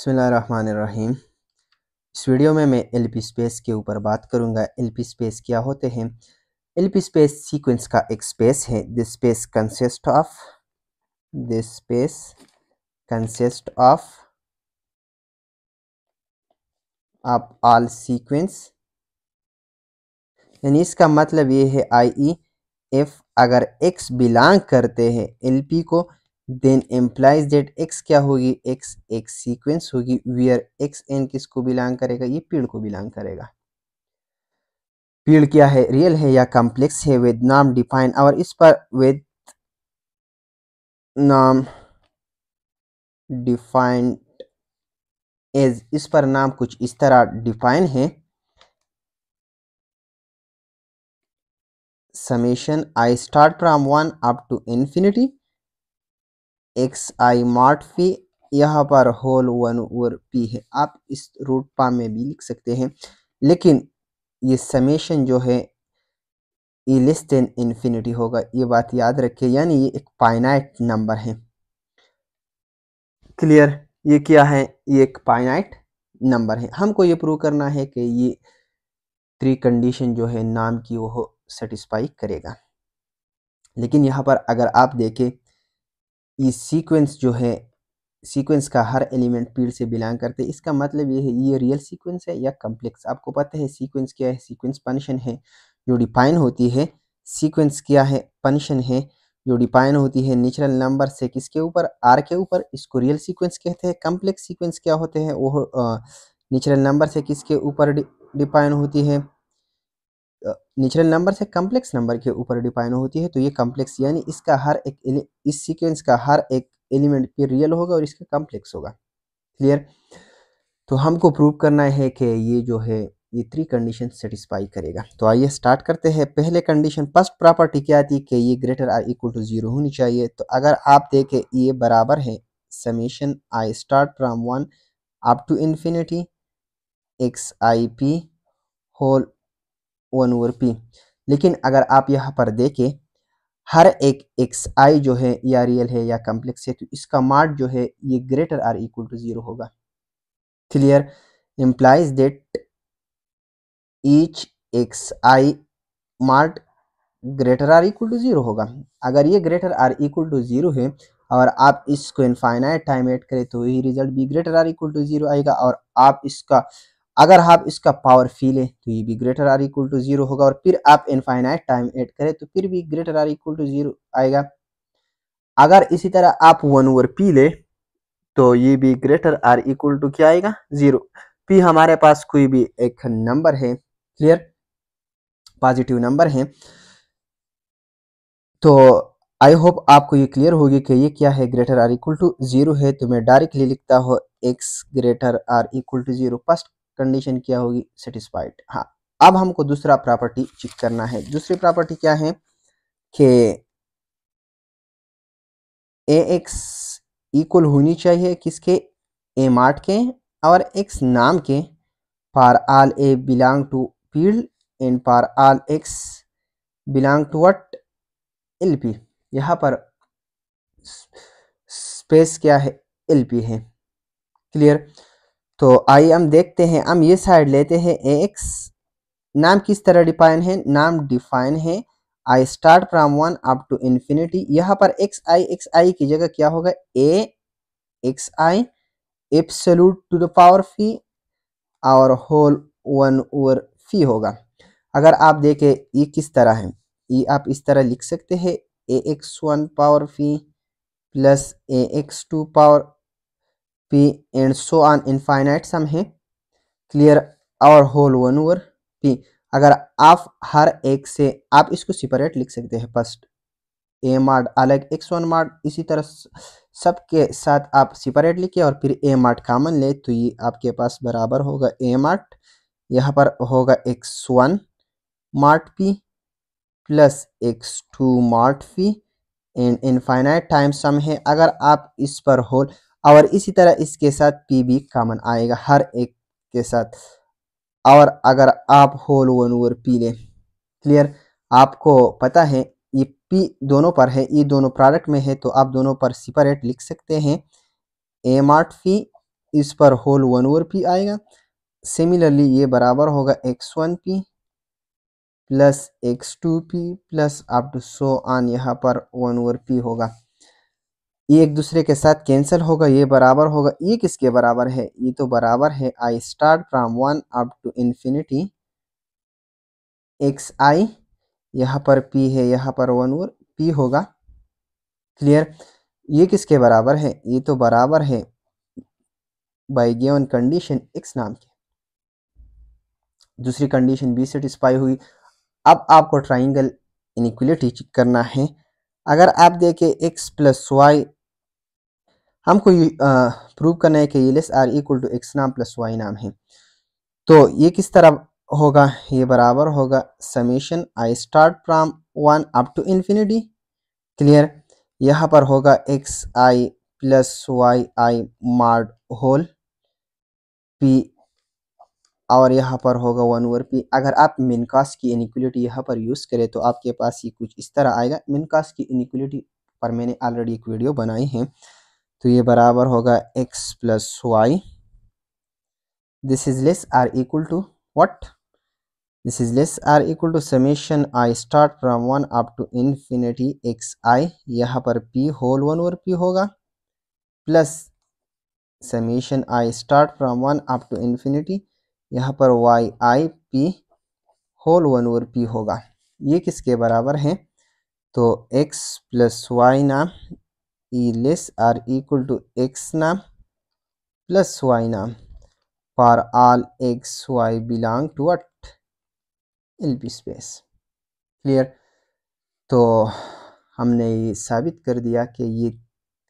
बसमीम इस वीडियो में मैं एल पी स्पेस के ऊपर बात करूंगा एल पी स्पेस क्या होते हैं एल पी स्पेस सीक्वेंस का एक स्पेस है this space consist of this space consist of आप ऑल सीक्वेंस यानी इसका मतलब ये है आई ई एफ अगर एक्स बिलोंग करते हैं एल पी को देन एम्प्लाइज डेट एक्स क्या होगी एक्स एक सीक्वेंस होगी वियर एक्स एन किस को बिलोंग करेगा ये पीड़ को बिलोंग करेगा पीड़ क्या है रियल है या कॉम्प्लेक्स है विद नाम डिफाइन और इस पर विद नाम डिफाइंड एज इस पर नाम कुछ इस तरह डिफाइन है summation i start from one up to infinity x i mod p यहाँ पर होल वन ओवर पी है आप इस रूट पा में भी लिख सकते हैं लेकिन ये समेशन जो है ये लेस देन इन्फिनिटी होगा ये बात याद रखिए यानी ये एक पाइनाइट नंबर है क्लियर ये क्या है ये एक पाइनाइट नंबर है हमको ये प्रूव करना है कि ये थ्री कंडीशन जो है नाम की वो सेटिस्फाई करेगा लेकिन यहाँ पर अगर आप देखें ये सीक्वेंस जो है सीक्वेंस का हर एलिमेंट फील्ड से बिलोंग करते हैं इसका मतलब ये है ये रियल सीक्वेंस है या कम्प्लेक्स आपको पता है सीक्वेंस क्या है सीक्वेंस पनिशन है जो डिफाइन होती है सीक्वेंस क्या है पनिशन है जो डिफाइन होती है नेचुरल नंबर से किसके ऊपर आर के ऊपर इसको रियल सीक्वेंस कहते हैं कम्प्लेक्स सीक्वेंस क्या होते हैं वो नेचुरल नंबर से किसके ऊपर डिफाइन होती है नेचुरल नंबर से कम्प्लेक्स नंबर के ऊपर डिफाइन होती है तो ये कम्प्लेक्स यानी इसका हर एक इस सीक्वेंस का हर एक एलिमेंट पे रियल होगा और इसका कम्प्लेक्स होगा क्लियर तो हमको प्रूव करना है कि ये जो है ये थ्री कंडीशन सेटिस्फाई करेगा तो आइए स्टार्ट करते हैं पहले कंडीशन फर्स्ट प्रॉपर्टी क्या आती है कि ये greater or equal to zero होनी चाहिए तो अगर आप देखें ये बराबर है summation i start from one up to infinity x i p whole one over p लेकिन अगर आप यहाँ पर देखें हर एक एक्स आई जो है या रियल है या कम्प्लेक्स है तो इसका मार्ट जो है ये greater or equal to zero होगा clear implies that each x i mod greater or equal to zero होगा अगर ये greater or equal to zero है और आप इसको इनफाइनाइट टाइम ऐड करें तो ये रिजल्ट भी greater or equal to zero आएगा और आप इसका अगर आप हाँ इसका पावर फी लें तो ये भी greater or equal to zero होगा और फिर आप इनफाइनाइट टाइम ऐड करें तो फिर भी greater or equal to zero आएगा अगर इसी तरह आप वन ओवर पी ले तो ये भी ग्रेटर आर इक्वल टू क्या आएगा जीरो पी हमारे पास कोई भी एक नंबर है क्लियर पॉजिटिव नंबर है तो आई होप आपको ये क्लियर होगी कि ये क्या है greater or equal to zero है तो मैं डायरेक्टली लिखता हूँ x greater or equal to zero first condition क्या होगी सेटिस्फाइड हाँ अब हमको दूसरा प्रॉपर्टी चेक करना है दूसरी प्रॉपर्टी क्या है कि ए एक्स इक्वल होनी चाहिए किसके ए मार्ट के और एक्स नाम के for all a belong to field and for all x belong to what L P यहाँ पर स्पेस क्या है एल पी है क्लियर तो आइए हम देखते हैं हम ये साइड लेते हैं एक्स नाम किस तरह डिफाइन है नाम डिफाइन है i start from one up to infinity यहाँ पर एक्स आई एक्स आई की जगह क्या होगा a x i absolute to the power p और होल वन ओवर फी होगा अगर आप देखें ये किस तरह है ये आप इस तरह लिख सकते हैं a x one power p plus a x two power p and so on infinite sum है क्लियर और होल वन ओवर पी अगर आप हर एक से आप इसको सेपरेट लिख सकते हैं फर्स्ट ए मार्ड अलग एक्स वन मार्ड इसी तरह सबके साथ आप सेपरेट लिखे और फिर ए मार्ट कामन ले तो ये आपके पास बराबर होगा ए मार्ट यहाँ पर होगा x one mod p plus x two mod p and infinite time sum है अगर आप इस पर होल और इसी तरह इसके साथ पी भी कॉमन आएगा हर एक के साथ और अगर आप होल वन ओवर पी लें क्लियर आपको पता है ये पी दोनों पर है ये दोनों प्रोडक्ट में है तो आप दोनों पर सेपरेट लिख सकते हैं एम आर्ट पी इस पर होल वन ओवर पी आएगा सिमिलरली ये बराबर होगा x one p plus x two p plus up to so on यहाँ पर वन ओवर पी होगा ये एक दूसरे के साथ कैंसिल होगा ये बराबर होगा ये किसके बराबर है ये तो बराबर है i start from one up to infinity x i यहाँ पर पी है यहाँ पर वन और पी होगा क्लियर ये किसके बराबर है ये तो बराबर है बाई गिवन कंडीशन एक्स नाम की दूसरी कंडीशन बी सेटिस्फाई हुई अब आपको ट्राइंगल चेक करना है अगर आप देखें x प्लस वाई हमको प्रूव करना है कि ये less or equal to x नाम प्लस वाई नाम है तो ये किस तरह होगा ये बराबर होगा summation i start from one up to infinity clear यहाँ पर होगा x i plus y i mod whole p और यहाँ पर होगा वन ओवर पी अगर आप मिनकास की इनिक्वलिटी यहाँ पर यूज़ करें तो आपके पास ये कुछ इस तरह आएगा मिनकास की इनिक्वलिटी पर मैंने ऑलरेडी एक वीडियो बनाई है तो ये बराबर होगा x plus y this is less or equal to what this is less or equal to summation i start from one up to infinity x i यहाँ पर p होल वन और p होगा plus summation i start from one up to infinity यहाँ पर y i p whole one और p होगा ये किसके बराबर है तो x प्लस वाई नाम ई less or equal to x नाम प्लस वाई नाम for all x Y belong to what L P space clear तो हमने ये साबित कर दिया कि ये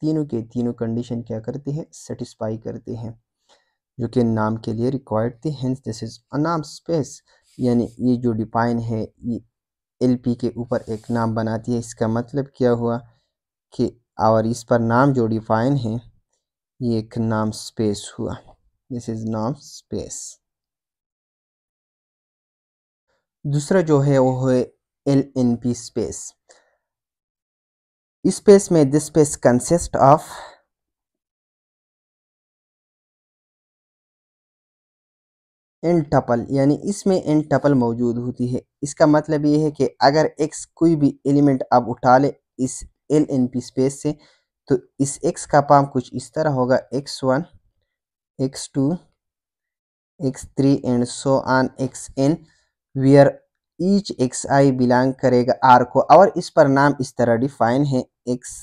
तीनों के तीनों कंडीशन क्या करते हैं सेटिस्फाई करते हैं जो कि नाम के लिए रिक्वायर्ड थे हेंस दिस इज़ अ नाम स्पेस यानी ये जो डिफाइन है ये एल पी के ऊपर एक नाम बनाती है इसका मतलब क्या हुआ कि और इस पर नाम जो डिफाइन है ये एक नाम स्पेस हुआ दिस इज़ नाम स्पेस दूसरा जो है वो है L n P space space में this space consist of n tuple यानी इसमें एन टपल मौजूद होती है इसका मतलब ये है कि अगर एक्स कोई भी एलिमेंट आप उठा ले इस एल एन पी स्पेस से तो इस एक्स का पाम कुछ इस तरह होगा x one x two x three and so on x n where each x i belong करेगा आर को और इस पर नाम इस तरह डिफाइन है एक्स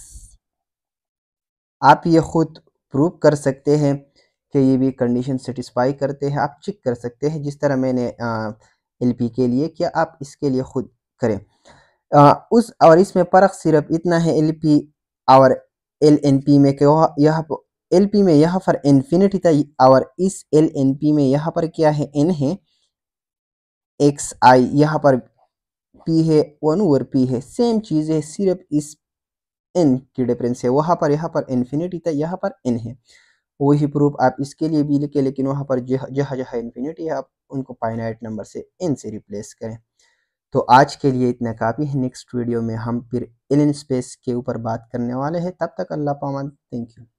आप ये खुद प्रूव कर सकते हैं कि ये भी कंडीशन सेटिस्फाई करते हैं आप चेक कर सकते हैं जिस तरह मैंने एल पी के लिए किया आप इसके लिए खुद करें आ, उस और इसमें फ़र्क सिर्फ इतना है एल पी और एल एन पी में यह एल पी में यहाँ पर इन्फिनिटी था और इस एल एन पी में यहाँ पर क्या है एन है एक्स आई यहाँ पर पी है वन और पी है सेम चीज़ है सिर्फ इस एन की डिफरेंस है वहाँ पर यहाँ पर इन्फिनिटी था यहाँ पर एन है वही प्रूफ आप इसके लिए भी लिखे लेकिन वहाँ पर जहाँ जहाँ इन्फिनिटी है आप उनको पाइनाइट नंबर से एन से रिप्लेस करें तो आज के लिए इतना काफ़ी है नेक्स्ट वीडियो में हम फिर एलियन स्पेस के ऊपर बात करने वाले हैं तब तक अल्लाह पामान थैंक यू